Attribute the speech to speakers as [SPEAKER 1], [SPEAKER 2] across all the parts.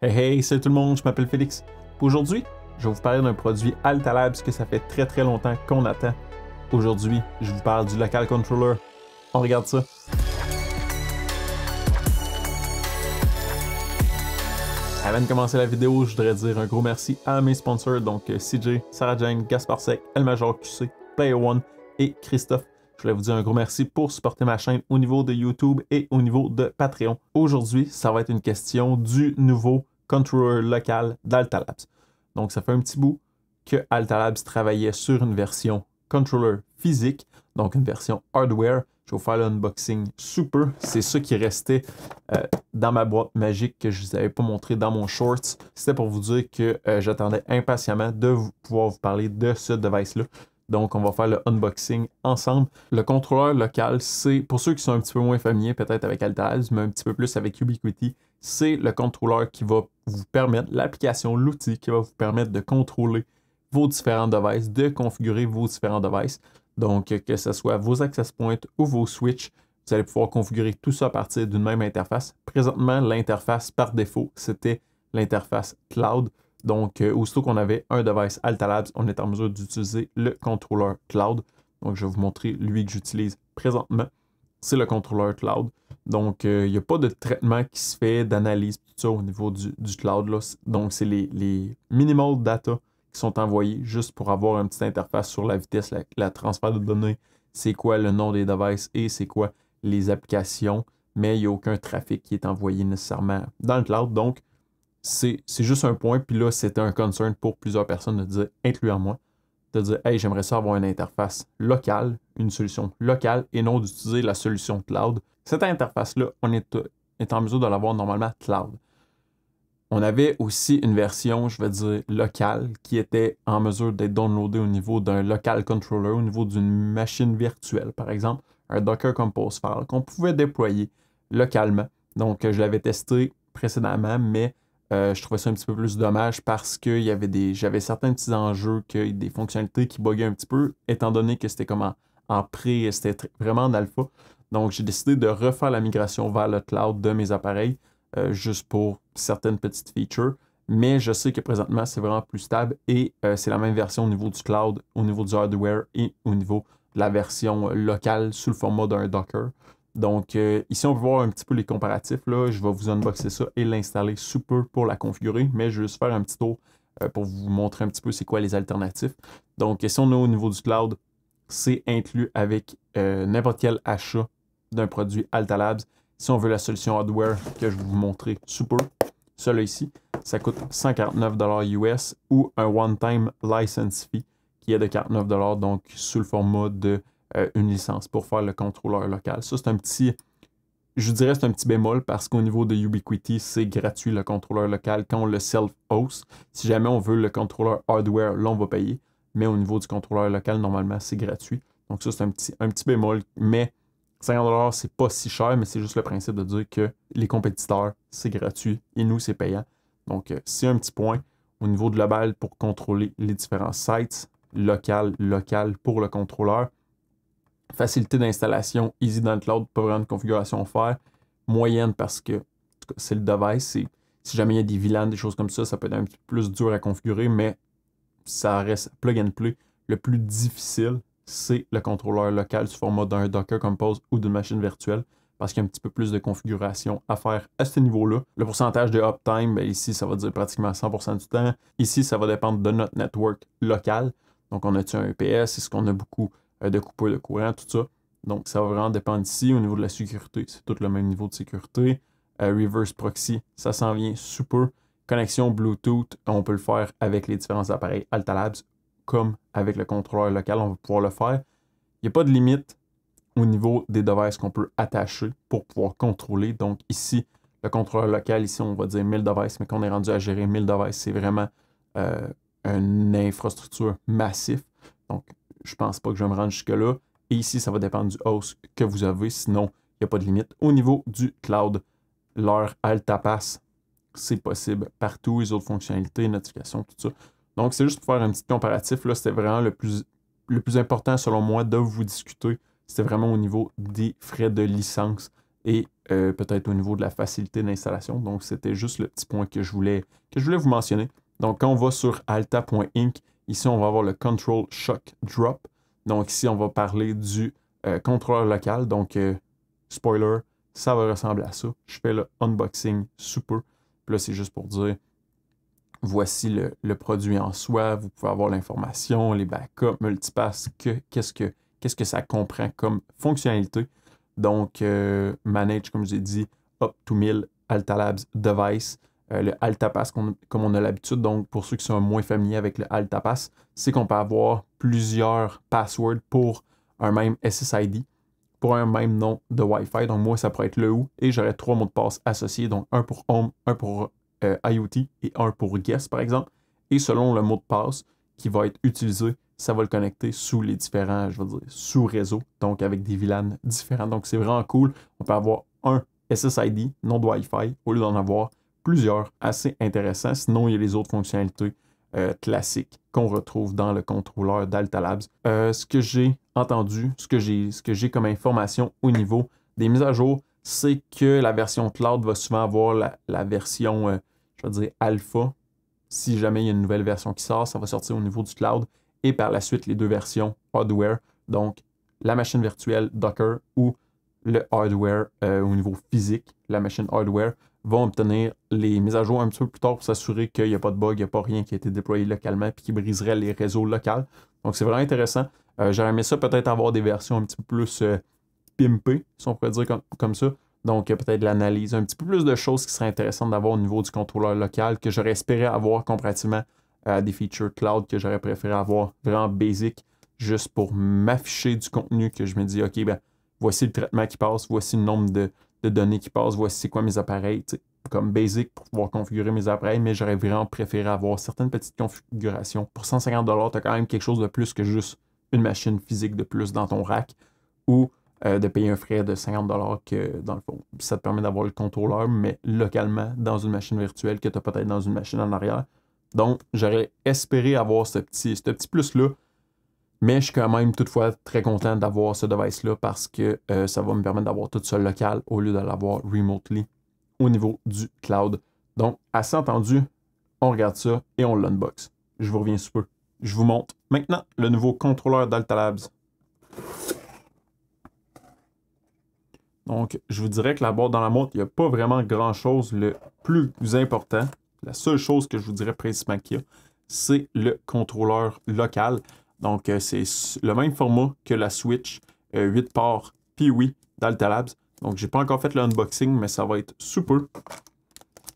[SPEAKER 1] Hey hey, salut tout le monde, je m'appelle Félix. Aujourd'hui, je vais vous parler d'un produit Altalab, que ça fait très très longtemps qu'on attend. Aujourd'hui, je vous parle du local controller. On regarde ça. Avant de commencer la vidéo, je voudrais dire un gros merci à mes sponsors, donc euh, CJ, Sarah Jane, Gaspar Sec, El Major QC, Player One et Christophe. Je voulais vous dire un gros merci pour supporter ma chaîne au niveau de YouTube et au niveau de Patreon. Aujourd'hui, ça va être une question du nouveau controller local d'AltaLabs. Donc, ça fait un petit bout que AltaLabs travaillait sur une version Contrôleur physique, donc une version hardware. Je vais vous faire l'unboxing super. C'est ce qui restait euh, dans ma boîte magique que je ne vous avais pas montré dans mon shorts. C'était pour vous dire que euh, j'attendais impatiemment de vous, pouvoir vous parler de ce device-là. Donc, on va faire le unboxing ensemble. Le contrôleur local, c'est, pour ceux qui sont un petit peu moins familiers peut-être avec Altaz, mais un petit peu plus avec Ubiquiti, c'est le contrôleur qui va vous permettre, l'application, l'outil qui va vous permettre de contrôler vos différents devices, de configurer vos différents devices. Donc, que ce soit vos access points ou vos switches, vous allez pouvoir configurer tout ça à partir d'une même interface. Présentement, l'interface par défaut, c'était l'interface cloud. Donc, euh, aussitôt qu'on avait un device Altalabs, on est en mesure d'utiliser le contrôleur cloud. Donc, je vais vous montrer lui que j'utilise présentement. C'est le contrôleur cloud. Donc, euh, il n'y a pas de traitement qui se fait, d'analyse, tout ça au niveau du, cloud. Donc, c'est les, les, minimal data qui sont envoyés juste pour avoir une petite interface sur la vitesse, la, la transfert de données, c'est quoi le nom des devices et c'est quoi les applications. Mais il n'y a aucun trafic qui est envoyé nécessairement dans le cloud. Donc, c'est juste un point. Puis là, c'était un concern pour plusieurs personnes de dire, incluant moi, de dire Hey, j'aimerais ça avoir une interface locale, une solution locale, et non d'utiliser la solution cloud. Cette interface-là, on est, est, en mesure de l'avoir normalement cloud. On avait aussi une version, je vais dire, locale, qui était en mesure d'être downloadée au niveau d'un local controller, au niveau d'une machine virtuelle, par exemple, un Docker Compose File, qu'on pouvait déployer localement. Donc, je l'avais testé précédemment, mais euh, je trouvais ça un petit peu plus dommage parce que y avait j'avais certains petits enjeux, que, des fonctionnalités qui buguaient un petit peu, étant donné que c'était comme en, pré, c'était vraiment en alpha. Donc, j'ai décidé de refaire la migration vers le cloud de mes appareils, euh, juste pour certaines petites features. Mais je sais que présentement, c'est vraiment plus stable et euh, c'est la même version au niveau du cloud, au niveau du hardware et au niveau de la version locale sous le format d'un Docker. Donc, euh, ici, on peut voir un petit peu les comparatifs. Là, je vais vous unboxer ça et l'installer super pour la configurer, mais je vais juste faire un petit tour euh, pour vous montrer un petit peu c'est quoi les alternatifs. Donc, si on est au niveau du cloud, c'est inclus avec euh, n'importe quel achat d'un produit Alta Labs. Si on veut la solution hardware que je vais vous montrer super, peu, celui ici, ça coûte 149 US ou un one-time license fee qui est de 49 donc sous le format de euh, une licence pour faire le contrôleur local. Ça, c'est un petit, je dirais, c'est un petit bémol parce qu'au niveau de Ubiquiti, c'est gratuit le contrôleur local quand on le self-host. Si jamais on veut le contrôleur hardware, là, on va payer. Mais au niveau du contrôleur local, normalement, c'est gratuit. Donc, ça, c'est un petit, un petit bémol. Mais 50 c'est pas si cher, mais c'est juste le principe de dire que les compétiteurs, c'est gratuit et nous, c'est payant. Donc, euh, c'est un petit point au niveau global pour contrôler les différents sites, local, local pour le contrôleur. Facilité d'installation, easy dans le cloud, pas vraiment de configuration à faire. Moyenne parce que c'est le device. Si jamais il y a des VLAN, des choses comme ça, ça peut être un petit peu plus dur à configurer, mais ça reste plug and play. Le plus difficile, c'est le contrôleur local sous format d'un Docker Compose ou d'une machine virtuelle parce qu'il y a un petit peu plus de configuration à faire à ce niveau-là. Le pourcentage de uptime, ben, ici, ça va dire pratiquement 100% du temps. Ici, ça va dépendre de notre network local. Donc, on a-tu un EPS? Est-ce qu'on a beaucoup euh, de couper de courant, tout ça. Donc, ça va vraiment dépendre ici. Au niveau de la sécurité, c'est tout le même niveau de sécurité. Euh, reverse proxy, ça s'en vient super. Connexion Bluetooth, on peut le faire avec les différents appareils Alta Labs comme avec le contrôleur local, on va pouvoir le faire. Il n'y a pas de limite au niveau des devices qu'on peut attacher pour pouvoir contrôler. Donc ici, le contrôleur local, ici on va dire 1000 devices, mais qu'on est rendu à gérer 1000 devices, c'est vraiment euh, une infrastructure massive. Donc je pense pas que je vais me rendre jusque-là. Et ici, ça va dépendre du host que vous avez, sinon, il n'y a pas de limite. Au niveau du cloud, leur Altapass, c'est possible partout, les autres fonctionnalités, notifications, tout ça. Donc, c'est juste pour faire un petit comparatif. Là, c'était vraiment le plus, le plus important, selon moi, de vous discuter. C'était vraiment au niveau des frais de licence et euh, peut-être au niveau de la facilité d'installation. Donc, c'était juste le petit point que je voulais, que je voulais vous mentionner. Donc, quand on va sur alta.inc, Ici, on va avoir le Control Shock Drop. Donc ici, on va parler du euh, contrôleur local. Donc, euh, spoiler, ça va ressembler à ça. Je fais le unboxing Super ». Puis là, c'est juste pour dire, voici le, produit en soi. Vous pouvez avoir l'information, les backups, multipass, que, qu'est-ce, que, ça comprend comme fonctionnalité. Donc, euh, manage, comme j'ai dit, up to 1000 Altalabs device. Euh, le altapass, comme on a l'habitude. Donc, pour ceux qui sont moins familiers avec le altapass, c'est qu'on peut avoir plusieurs passwords pour un même SSID, pour un même nom de Wi-Fi. Donc, moi, ça pourrait être le ou et j'aurais trois mots de passe associés. Donc, un pour home, un pour euh, IoT et un pour guest, par exemple. Et selon le mot de passe qui va être utilisé, ça va le connecter sous les différents, je veux dire, sous réseau, donc avec des VLAN différents. Donc, c'est vraiment cool. On peut avoir un SSID, nom de Wi-Fi, au lieu d'en avoir plusieurs assez intéressants. Sinon, il y a les autres fonctionnalités euh, classiques qu'on retrouve dans le contrôleur d'Alta Labs. Euh, ce que j'ai entendu, ce que j'ai ce que j'ai comme information au niveau des mises à jour, c'est que la version cloud va souvent avoir la, version, euh, je vais dire alpha. Si jamais il y a une nouvelle version qui sort, ça va sortir au niveau du cloud. Et par la suite, les deux versions hardware, donc la machine virtuelle Docker ou le hardware au niveau physique, la machine hardware, vont obtenir les mises à jour un petit peu plus tard pour s'assurer qu'il n'y a pas de bug, il n'y a pas rien qui a été déployé localement et qui briserait les réseaux locaux. Donc c'est vraiment intéressant. Euh, j'aurais aimé ça peut-être avoir des versions un petit peu plus euh, pimpées, si on pourrait dire comme, ça. Donc euh, peut-être l'analyse, un petit peu plus de choses qui seraient intéressantes d'avoir au niveau du contrôleur local que j'aurais espéré avoir comparativement à des features cloud que j'aurais préféré avoir vraiment basic juste pour m'afficher du contenu que je me dis, OK, ben voici le traitement qui passe, voici le nombre de, de données qui passent, voici quoi mes appareils, comme basic pour pouvoir configurer mes appareils, mais j'aurais vraiment préféré avoir certaines petites configurations. Pour 150$, tu as quand même quelque chose de plus que juste une machine physique de plus dans ton rack ou euh, de payer un frais de 50$ que dans le fond, ça te permet d'avoir le contrôleur, mais localement dans une machine virtuelle que tu as peut-être dans une machine en arrière. Donc, j'aurais espéré avoir ce petit, ce petit plus-là mais je suis quand même toutefois très content d'avoir ce device-là parce que euh, ça va me permettre d'avoir tout ça local au lieu de l'avoir remotely au niveau du cloud. Donc, assez entendu, on regarde ça et on l'unbox. Je vous reviens sous peu. Je vous montre maintenant le nouveau contrôleur d'Alta Labs. Donc, je vous dirais que là-bas, dans la montre, il n'y a pas vraiment grand-chose. Le plus important, la seule chose que je vous dirais principalement qu'il y a, c'est le contrôleur local. Donc, euh, c'est le même format que la Switch 8 euh, ports Piwi d'Alta Labs. Donc, n'ai pas encore fait l'unboxing, mais ça va être super.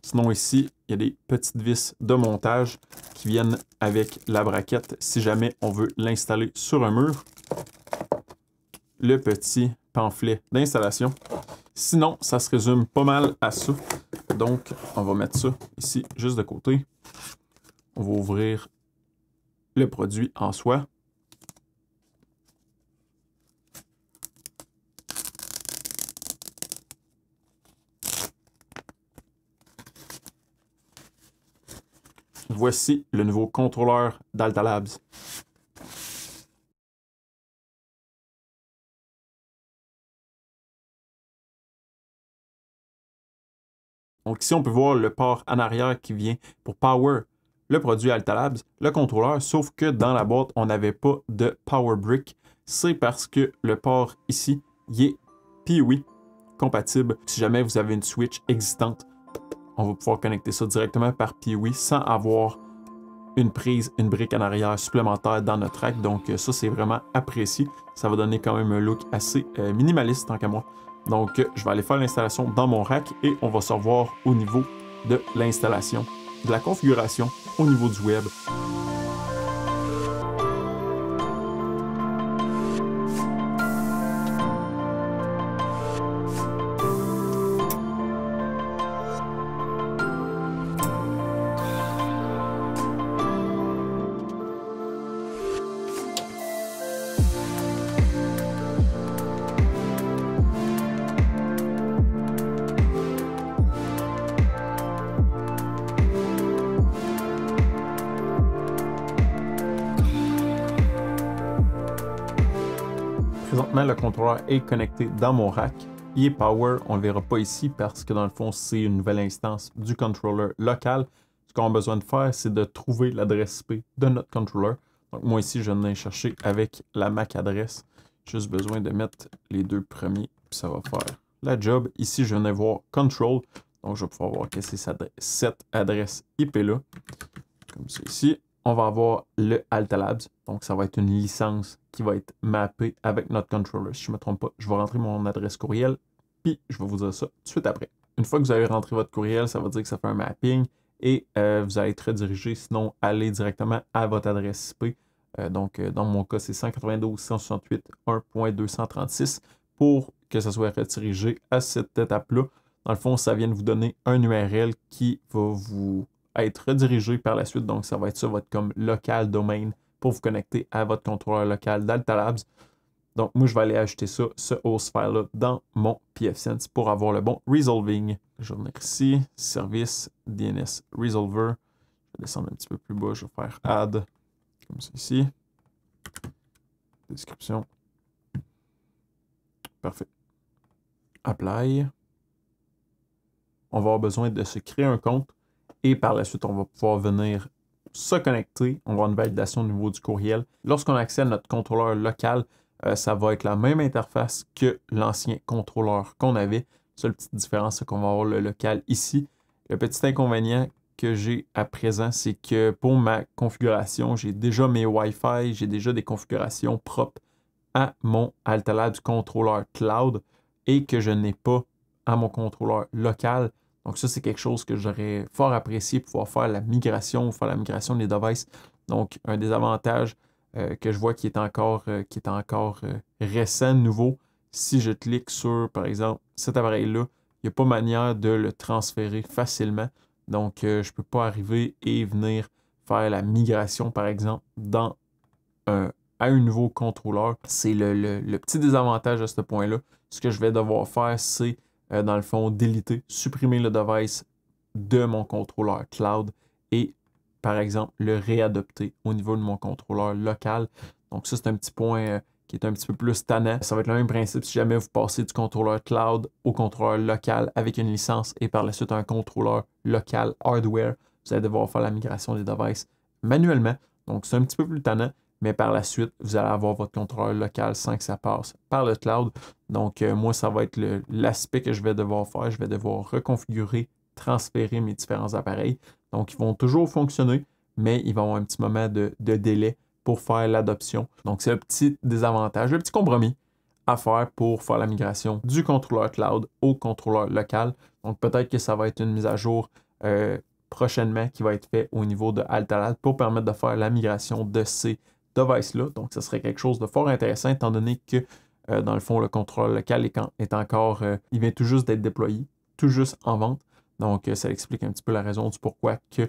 [SPEAKER 1] Sinon, ici, il y a des petites vis de montage qui viennent avec la braquette si jamais on veut l'installer sur un mur. Le petit pamphlet d'installation. Sinon, ça se résume pas mal à ça. Donc, on va mettre ça ici, juste de côté. On va ouvrir le produit en soi. Voici le nouveau contrôleur d'Alta Labs. Donc ici, on peut voir le port en arrière qui vient pour Power, le produit Alta Labs, le contrôleur, sauf que dans la boîte, on n'avait pas de Power Brick. C'est parce que le port ici, il est oui, compatible si jamais vous avez une Switch existante on va pouvoir connecter ça directement par Piwi sans avoir une prise, une brique en arrière supplémentaire dans notre rack. Donc euh, ça, c'est vraiment apprécié. Ça va donner quand même un look assez euh, minimaliste tant qu'à moi. Donc euh, je vais aller faire l'installation dans mon rack et on va se revoir au niveau de l'installation, de la configuration au niveau du web. Présentement, le contrôleur est connecté dans mon rack. est Power, on ne le verra pas ici parce que dans le fond, c'est une nouvelle instance du contrôleur local. Ce qu'on a besoin de faire, c'est de trouver l'adresse IP de notre contrôleur. Donc moi ici, je viens chercher avec la MAC adresse. Juste besoin de mettre les deux premiers, puis ça va faire la job. Ici, je viens voir Control. Donc je vais pouvoir voir que c'est cette adresse IP-là. Comme ça ici on va avoir le AltaLabs. Donc, ça va être une licence qui va être mappée avec notre controller. Si je ne me trompe pas, je vais rentrer mon adresse courriel, puis je vais vous dire ça tout de suite après. Une fois que vous avez rentré votre courriel, ça va dire que ça fait un mapping et euh, vous allez être redirigé, sinon aller directement à votre adresse IP. Euh, donc, euh, dans mon cas, c'est 192.168.1.236 pour que ça soit redirigé à cette étape-là. Dans le fond, ça vient de vous donner un URL qui va vous être redirigé par la suite. Donc, ça va être sur votre comme local domain pour vous connecter à votre contrôleur local d'Altalabs Labs. Donc, moi, je vais aller ajouter ça, ce host file-là, dans mon pfSense pour avoir le bon resolving. Je vais venir ici, service, DNS resolver. Je vais descendre un petit peu plus bas, je vais faire add, comme ceci. Description. Parfait. Apply. On va avoir besoin de se créer un compte et par la suite, on va pouvoir venir se connecter. On avoir une validation au niveau du courriel. Lorsqu'on accède à notre contrôleur local, euh, ça va être la même interface que l'ancien contrôleur qu'on avait. La seule petite différence, c'est qu'on va avoir le local ici. Le petit inconvénient que j'ai à présent, c'est que pour ma configuration, j'ai déjà mes Wi-Fi, j'ai déjà des configurations propres à mon Altalab contrôleur cloud et que je n'ai pas à mon contrôleur local. Donc ça, c'est quelque chose que j'aurais fort apprécié, pouvoir faire la migration, faire la migration des devices. Donc un des avantages euh, que je vois qui est encore, euh, qui est encore euh, récent, nouveau, si je clique sur, par exemple, cet appareil-là, il n'y a pas manière de le transférer facilement. Donc je ne peux pas arriver et venir faire la migration, par exemple, dans à un nouveau contrôleur. C'est le petit désavantage à ce point-là. Ce que je vais devoir faire, c'est euh, dans le fond, déliter, supprimer le device de mon contrôleur cloud et, par exemple, le réadopter au niveau de mon contrôleur local. Donc ça, c'est un petit point euh, qui est un petit peu plus tannant. Ça va être le même principe si jamais vous passez du contrôleur cloud au contrôleur local avec une licence et par la suite un contrôleur local hardware. Vous allez devoir faire la migration des devices manuellement. Donc, c'est un petit peu plus tannant, mais par la suite, vous allez avoir votre contrôleur local sans que ça passe par le cloud. Donc, euh, moi, ça va être l'aspect que je vais devoir faire. Je vais devoir reconfigurer, transférer mes différents appareils. Donc, ils vont toujours fonctionner, mais ils vont avoir un petit moment de, délai pour faire l'adoption. Donc, c'est un petit désavantage, le petit compromis à faire pour faire la migration du contrôleur cloud au contrôleur local. Donc, peut-être que ça va être une mise à jour euh, prochainement qui va être faite au niveau de Altalad pour permettre de faire la migration de ces device-là. Donc, ce serait quelque chose de fort intéressant, étant donné que, euh, dans le fond, le contrôle local est, encore, euh, il vient tout juste d'être déployé, tout juste en vente. Donc, euh, ça explique un petit peu la raison du pourquoi que,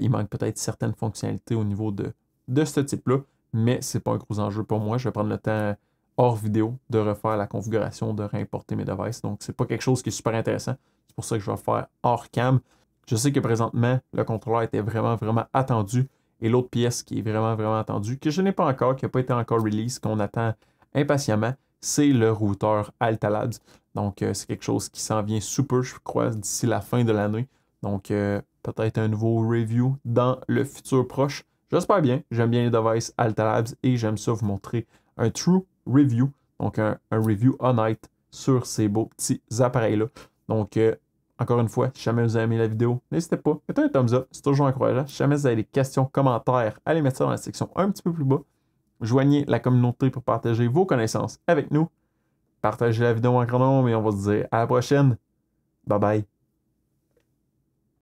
[SPEAKER 1] il manque peut-être certaines fonctionnalités au niveau de, de ce type-là, mais ce n'est pas un gros enjeu pour moi. Je vais prendre le temps hors vidéo de refaire la configuration, de réimporter mes devices. Donc, ce n'est pas quelque chose qui est super intéressant. C'est pour ça que je vais faire hors cam. Je sais que présentement, le contrôleur était vraiment, vraiment attendu. Et l'autre pièce qui est vraiment, vraiment attendue, que je n'ai pas encore, qui n'a pas été encore release, qu'on attend impatiemment, c'est le routeur Altalabs. Donc, euh, c'est quelque chose qui s'en vient super, je crois, d'ici la fin de l'année. Donc, euh, peut-être un nouveau review dans le futur proche. J'espère bien. J'aime bien les devices Altalabs et j'aime ça vous montrer un true review. Donc, un, review honnête sur ces beaux petits appareils-là. Donc, euh, encore une fois, si jamais vous avez aimé la vidéo, n'hésitez pas, mettez un thumbs up, c'est toujours encourageant. Si jamais vous avez des questions, commentaires, allez mettre ça dans la section un petit peu plus bas. Joignez la communauté pour partager vos connaissances avec nous. Partagez la vidéo en grand nombre et on va se dire à la prochaine. Bye bye.